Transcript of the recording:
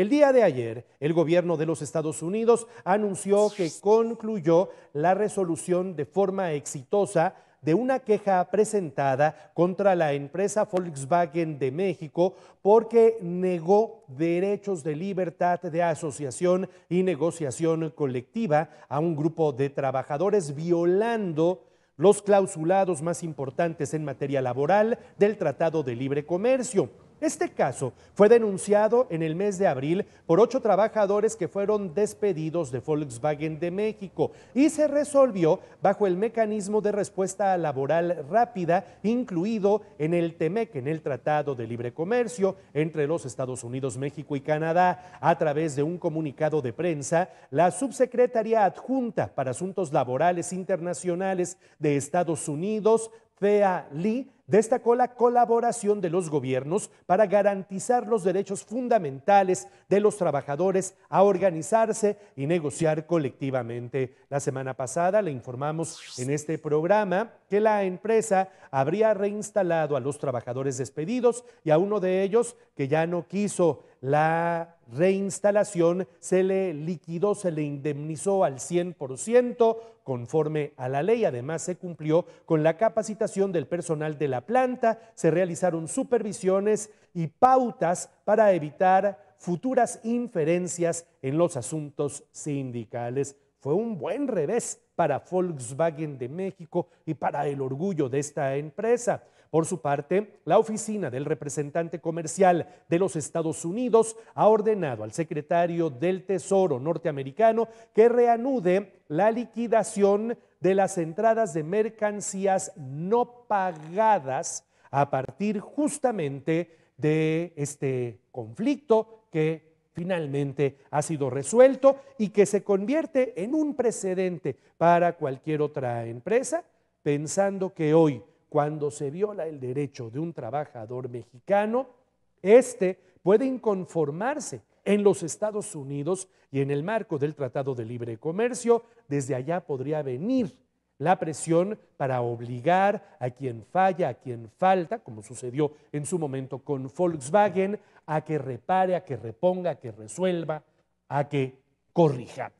El día de ayer, el gobierno de los Estados Unidos anunció que concluyó la resolución de forma exitosa de una queja presentada contra la empresa Volkswagen de México porque negó derechos de libertad de asociación y negociación colectiva a un grupo de trabajadores violando los clausulados más importantes en materia laboral del Tratado de Libre Comercio. Este caso fue denunciado en el mes de abril por ocho trabajadores que fueron despedidos de Volkswagen de México y se resolvió bajo el mecanismo de respuesta laboral rápida incluido en el TEMEC, en el Tratado de Libre Comercio entre los Estados Unidos, México y Canadá. A través de un comunicado de prensa, la subsecretaría adjunta para Asuntos Laborales Internacionales de Estados Unidos, Fea Lee, destacó la colaboración de los gobiernos para garantizar los derechos fundamentales de los trabajadores a organizarse y negociar colectivamente. La semana pasada le informamos en este programa que la empresa habría reinstalado a los trabajadores despedidos y a uno de ellos que ya no quiso la reinstalación, se le liquidó, se le indemnizó al 100% conforme a la ley. Además, se cumplió con la capacitación del personal de la planta, se realizaron supervisiones y pautas para evitar futuras inferencias en los asuntos sindicales. Fue un buen revés para Volkswagen de México y para el orgullo de esta empresa. Por su parte, la oficina del representante comercial de los Estados Unidos ha ordenado al secretario del Tesoro norteamericano que reanude la liquidación de las entradas de mercancías no pagadas a partir justamente de este conflicto que finalmente ha sido resuelto y que se convierte en un precedente para cualquier otra empresa, pensando que hoy, cuando se viola el derecho de un trabajador mexicano, este puede inconformarse en los Estados Unidos y en el marco del Tratado de Libre Comercio, desde allá podría venir la presión para obligar a quien falla, a quien falta, como sucedió en su momento con Volkswagen, a que repare, a que reponga, a que resuelva, a que corrija.